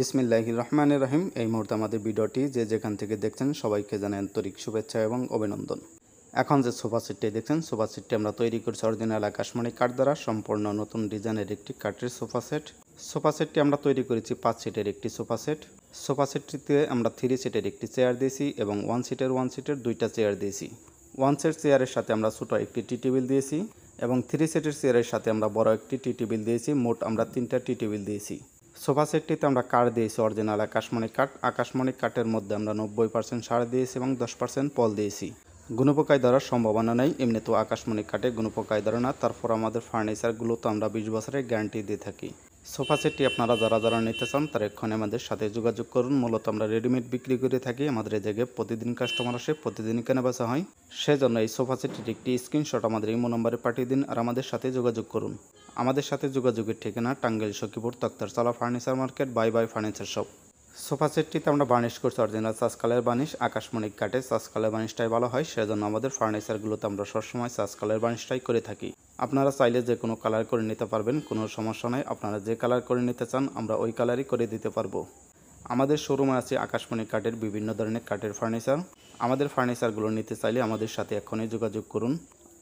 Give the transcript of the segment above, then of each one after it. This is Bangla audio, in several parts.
বিসমিল্লাহ রহমান রহিম এই মুহূর্তে আমাদের ভিডিওটি যে যেখান থেকে দেখছেন সবাইকে জানাই আন্তরিক শুভেচ্ছা এবং অভিনন্দন এখন যে সোফা সেটটি দেখছেন সোফা সেটটি আমরা তৈরি করছি অরিজিনাল আকাশমণি কাঠ দ্বারা সম্পূর্ণ নতুন ডিজাইনের একটি কাঠের সোফা সেট সোফা সেটটি আমরা তৈরি করেছি পাঁচ সিটের একটি সোফা সেট সোফা সেটটিতে আমরা থ্রি সিটের একটি চেয়ার দিয়েছি এবং ওয়ান সিটের ওয়ান সিটের দুইটা চেয়ার দিয়েছি ওয়ান সেট চেয়ারের সাথে আমরা ছোটো একটি টি টেবিল দিয়েছি এবং থ্রি সেটের চেয়ারের সাথে আমরা বড় একটি টি টেবিল দিয়েছি মোট আমরা তিনটা টি টেবিল দিয়েছি সোফা সেটটিতে আমরা কাঠ দিয়েছি অরিজিনাল আকাশমণি কাঠ আকাশমণি কাঠের মধ্যে আমরা নব্বই পার্সেন্ট সার দিয়েছি এবং দশ পার্সেন্ট পল দিয়েছি গুণপোকায় ধরার সম্ভাবনা নেই এমনি তো আকাশমণি কাঠে গুণপোকায় ধরে না তারপর আমাদের ফার্নিচারগুলো তো আমরা বিশ বছরের গ্যারান্টি দিয়ে থাকি সোফা সেটটি আপনারা যারা যারা নিতে চান তারা এক্ষণে আমাদের সাথে যোগাযোগ করুন মূলত আমরা রেডিমেড বিক্রি করে থাকি আমাদের এই জায়গায় প্রতিদিন কাস্টমার আসে প্রতিদিন কেনাবেচা হয় সেজন্য এই সোফা সেটটির একটি স্ক্রিনশট আমাদের ইমো নম্বরে পাঠিয়ে দিন আর আমাদের সাথে যোগাযোগ করুন আমাদের সাথে যোগাযোগের ঠিকানা টাঙ্গেল তক্তার চলা furniture market buy buy furniture shop sofa সেটটিতে আমরা বার্নিশ করছি অরিজিনাল সাসকালের বার্নিশ আকাশমণিক কাটে সাসকালের বার্নিশটাই ভালো হয় সেজন্য আমাদের ফার্নিচারগুলোতে আমরা সবসময় সাসকালের বার্নিশটাই করে থাকি আপনারা চাইলে যে কোনো কালার করে নিতে পারবেন কোনো সমস্যা নাই আপনারা যে কালার করে নিতে চান আমরা ওই কালারই করে দিতে পারবো আমাদের শোরুমে আছে আকাশমণি কাঠের বিভিন্ন ধরনের কাঠের ফার্নিচার আমাদের ফার্নিচারগুলো নিতে চাইলে আমাদের সাথে এখনই যোগাযোগ করুন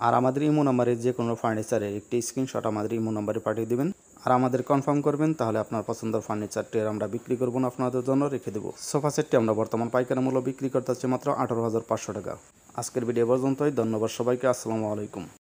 আর আমাদের ইমো নাম্বারে যে কোনো ফার্নিচারের একটি স্ক্রিনশট আমাদের ইমো নাম্বারে পাঠিয়ে দেবেন আর আমাদের কনফার্ম করবেন তাহলে আপনার পছন্দের ফার্নিচারটি আমরা বিক্রি করবো না আপনাদের জন্য রেখে দেবো সোফা সেটটি আমরা বর্তমান পাইকারি মূল্য বিক্রি করতে হচ্ছে মাত্র আঠারো হাজার পাঁচশো টাকা আজকের ভিডিও পর্যন্তই ধন্যবাদ সবাইকে আসসালামু আলাইকুম